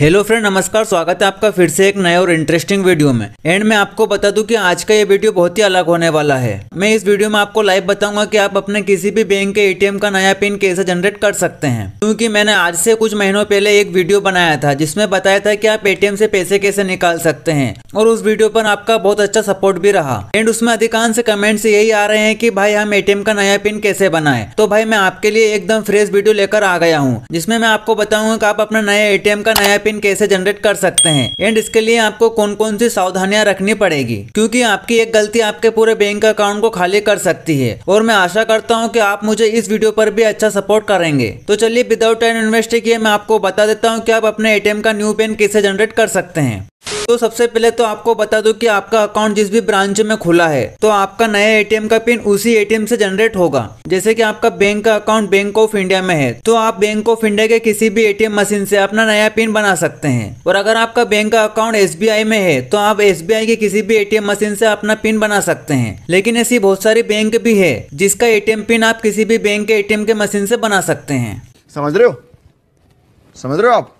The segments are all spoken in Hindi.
हेलो फ्रेंड नमस्कार स्वागत है आपका फिर से एक नए और इंटरेस्टिंग वीडियो में एंड मैं आपको बता दूं कि आज का ये वीडियो बहुत ही अलग होने वाला है मैं इस वीडियो में आपको लाइव बताऊंगा कि आप अपने किसी भी बैंक के एटीएम का नया पिन कैसे जनरेट कर सकते हैं क्योंकि मैंने आज से कुछ महीनों पहले एक वीडियो बनाया था जिसमें बताया था कि आप एटीएम से पैसे कैसे निकाल सकते हैं और उस वीडियो पर आपका बहुत अच्छा सपोर्ट भी रहा एंड उसमें अधिकांश कमेंट्स यही आ रहे हैं की भाई हम एटीएम का नया पिन कैसे बनाए तो भाई मैं आपके लिए एकदम फ्रेश वीडियो लेकर आ गया हूँ जिसमें मैं आपको बताऊंगा की आप अपना नया एटीएम का नया पिन कैसे जनरेट कर सकते हैं एंड इसके लिए आपको कौन कौन सी सावधानियां रखनी पड़ेगी क्योंकि आपकी एक गलती आपके पूरे बैंक अकाउंट को खाली कर सकती है और मैं आशा करता हूँ की आप मुझे इस वीडियो पर भी अच्छा सपोर्ट करेंगे तो चलिए विदाउट टाइम इन्वेस्ट किए मैं आपको बता देता हूँ की आप अपने ए का न्यू पिन कैसे जनरेट कर सकते हैं तो सबसे पहले तो आपको बता दूं कि आपका अकाउंट जिस भी ब्रांच में खुला है तो आपका नया एटीएम का पिन उसी एटीएम से जनरेट होगा जैसे कि आपका बैंक का अकाउंट बैंक ऑफ इंडिया में है तो आप बैंक ऑफ इंडिया के किसी भी एटीएम मशीन से अपना नया पिन बना सकते हैं और अगर आपका बैंक का अकाउंट एस में है तो आप एस के किसी भी एटीएम मशीन से अपना पिन बना सकते हैं लेकिन ऐसी बहुत सारी बैंक भी है जिसका एटीएम पिन आप किसी भी बैंक के एटीएम के मशीन से बना सकते हैं समझ रहे हो समझ रहे हो आप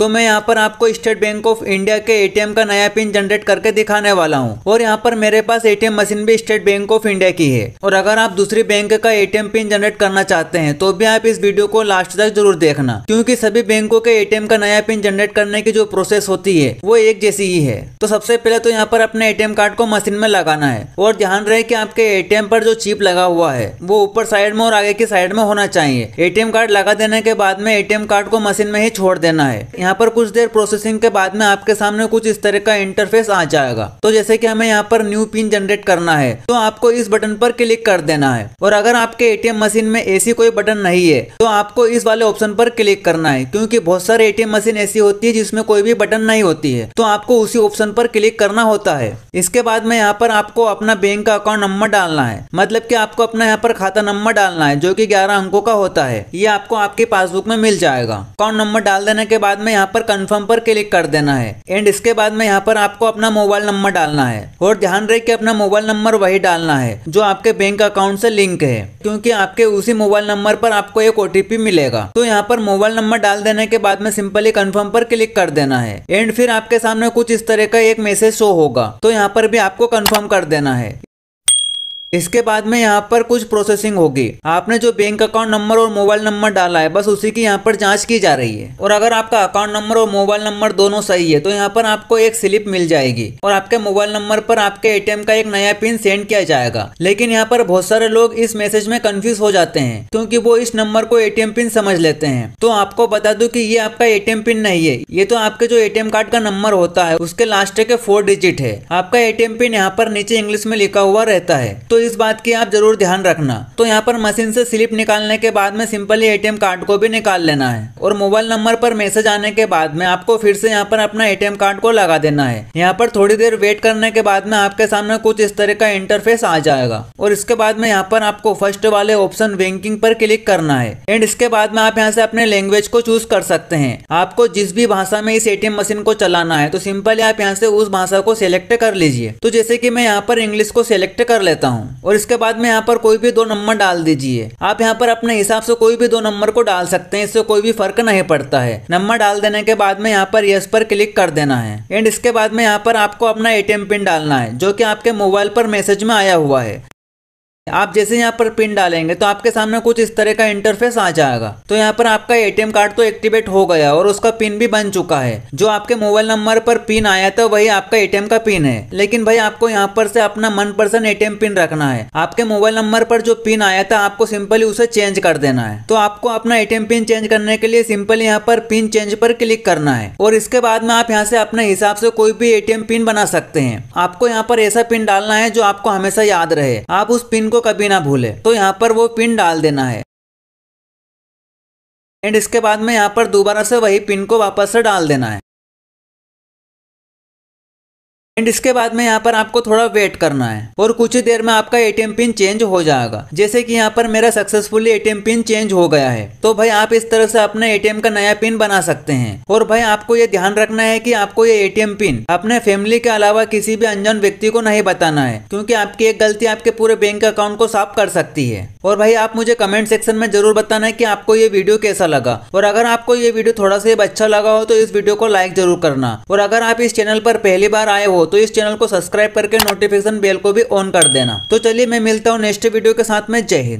तो मैं यहाँ पर आपको स्टेट बैंक ऑफ इंडिया के एटीएम का नया पिन जनरेट करके दिखाने वाला हूँ और यहाँ पर मेरे पास एटीएम मशीन भी स्टेट बैंक ऑफ इंडिया की है और अगर आप दूसरी बैंक का एटीएम पिन जनरेट करना चाहते हैं तो भी आप इस वीडियो को लास्ट तक जरूर देखना क्योंकि सभी बैंकों के एटीएम का नया पिन जनरेट करने की जो प्रोसेस होती है वो एक जैसी ही है तो सबसे पहले तो यहाँ पर अपने एटीएम कार्ड को मशीन में लगाना है और ध्यान रहे की आपके एटीएम पर जो चिप लगा हुआ है वो ऊपर साइड में और आगे की साइड में होना चाहिए एटीएम कार्ड लगा देने के बाद में एटीएम कार्ड को मशीन में ही छोड़ देना है यहाँ पर कुछ देर प्रोसेसिंग के बाद में आपके सामने कुछ इस तरह का इंटरफेस आ जाएगा तो जैसे कि हमें यहाँ पर न्यू पिन जनरेट करना है तो आपको इस बटन पर क्लिक कर देना है और अगर आपके एटीएम मशीन में ऐसी कोई बटन नहीं है तो आपको इस वाले ऑप्शन पर क्लिक करना है क्योंकि बहुत सारे एटीएम मशीन ऐसी होती है जिसमें कोई भी बटन नहीं होती है तो आपको उसी ऑप्शन पर क्लिक करना होता है इसके बाद में यहाँ पर आपको अपना बैंक का अकाउंट नंबर डालना है मतलब की आपको अपना यहाँ पर खाता नंबर डालना है जो की ग्यारह अंकों का होता है ये आपको आपके पासबुक में मिल जाएगा अकाउंट नंबर डाल देने के बाद में यहाँ पर कन्फर्म पर क्लिक कर देना है एंड इसके बाद में यहाँ पर आपको अपना मोबाइल नंबर डालना है और ध्यान रहे कि अपना मोबाइल नंबर वही डालना है जो आपके बैंक अकाउंट से लिंक है क्योंकि आपके उसी मोबाइल नंबर पर आपको एक ओटीपी मिलेगा तो यहाँ पर मोबाइल नंबर डाल देने के बाद में सिंपली कन्फर्म पर क्लिक कर देना है एंड फिर आपके सामने कुछ इस तरह का एक मैसेज शो होगा तो यहाँ पर भी आपको कन्फर्म कर देना है इसके बाद में यहाँ पर कुछ प्रोसेसिंग होगी आपने जो बैंक अकाउंट नंबर और मोबाइल नंबर डाला है बस उसी की यहाँ पर जांच की जा रही है और अगर आपका अकाउंट नंबर और मोबाइल नंबर दोनों सही है तो यहाँ पर आपको एक स्लिप मिल जाएगी और आपके मोबाइल नंबर पर आपके एटीएम का एक नया पिन सेंड किया जाएगा लेकिन यहाँ पर बहुत सारे लोग इस मैसेज में कन्फ्यूज हो जाते हैं क्यूँकी वो इस नंबर को एटीएम पिन समझ लेते हैं तो आपको बता दू की ये आपका एटीएम पिन नहीं है ये तो आपके जो एटीएम कार्ड का नंबर होता है उसके लास्ट के फोर डिजिट है आपका एटीएम पिन यहाँ पर नीचे इंग्लिश में लिखा हुआ रहता है तो तो इस बात की आप जरूर ध्यान रखना तो यहाँ पर मशीन से स्लिप निकालने के बाद में सिंपली एटीएम कार्ड को भी निकाल लेना है और मोबाइल नंबर पर मैसेज आने के बाद में आपको फिर से यहाँ पर अपना एटीएम कार्ड को लगा देना है यहाँ पर थोड़ी देर वेट करने के बाद में आपके सामने कुछ इस तरह का इंटरफेस आ जाएगा और इसके बाद में यहाँ पर आपको फर्स्ट वाले ऑप्शन बैंकिंग पर क्लिक करना है एंड इसके बाद में आप यहाँ से अपने लैंग्वेज को चूज कर सकते हैं आपको जिस भी भाषा में इस एटीएम मशीन को चलाना है तो सिंपली आप यहाँ से उस भाषा को सिलेक्ट कर लीजिए तो जैसे की मैं यहाँ पर इंग्लिश को सिलेक्ट कर लेता हूँ और इसके बाद में यहाँ पर कोई भी दो नंबर डाल दीजिए आप यहाँ पर अपने हिसाब से कोई भी दो नंबर को डाल सकते हैं इससे कोई भी फर्क नहीं पड़ता है नंबर डाल देने के बाद में यहाँ पर यस पर क्लिक कर देना है एंड इसके बाद में यहाँ पर आपको अपना एटीएम पिन डालना है जो कि आपके मोबाइल पर मैसेज में आया हुआ है आप जैसे यहाँ पर पिन डालेंगे तो आपके सामने कुछ इस तरह का इंटरफेस आ जाएगा तो यहाँ पर आपका एटीएम कार्ड तो एक्टिवेट हो गया और उसका पिन भी बन चुका है जो आपके मोबाइल नंबर पर पिन आया था वही आपका एटीएम का पिन है लेकिन भाई आपको यहाँ पर से अपना मन पर्सन एटीएम पिन रखना है आपके मोबाइल नंबर पर जो पिन आया था आपको सिंपली उसे चेंज कर देना है तो आपको अपना एटीएम पिन चेंज करने के लिए सिंपल यहाँ पर पिन चेंज पर क्लिक करना है और इसके बाद में आप यहाँ से अपने हिसाब से कोई भी एटीएम पिन बना सकते हैं आपको यहाँ पर ऐसा पिन डालना है जो आपको हमेशा याद रहे आप उस पिन को को कभी ना भूले तो यहाँ पर वो पिन डाल देना है एंड इसके बाद में यहाँ पर दोबारा से वही पिन को वापस से डाल देना है एंड इसके बाद में यहाँ पर आपको थोड़ा वेट करना है और कुछ ही देर में आपका एटीएम पिन चेंज हो जाएगा जैसे कि यहाँ पर मेरा सक्सेसफुली एटीएम पिन चेंज हो गया है तो भाई आप इस तरह से अपने एटीएम का नया पिन बना सकते हैं और भाई आपको ये ध्यान रखना है कि आपको ये एटीएम पिन अपने फैमिली के अलावा किसी भी अनजान व्यक्ति को नहीं बताना है क्योंकि आपकी एक गलती आपके पूरे बैंक अकाउंट को साफ कर सकती है और भाई आप मुझे कमेंट सेक्शन में जरूर बताना है कि आपको ये वीडियो कैसा लगा और अगर आपको ये वीडियो थोड़ा सा अच्छा लगा हो तो इस वीडियो को लाइक जरूर करना और अगर आप इस चैनल पर पहली बार आए हो तो इस चैनल को सब्सक्राइब करके नोटिफिकेशन बेल को भी ऑन कर देना तो चलिए मैं मिलता हूँ नेक्स्ट वीडियो के साथ में जय हिंद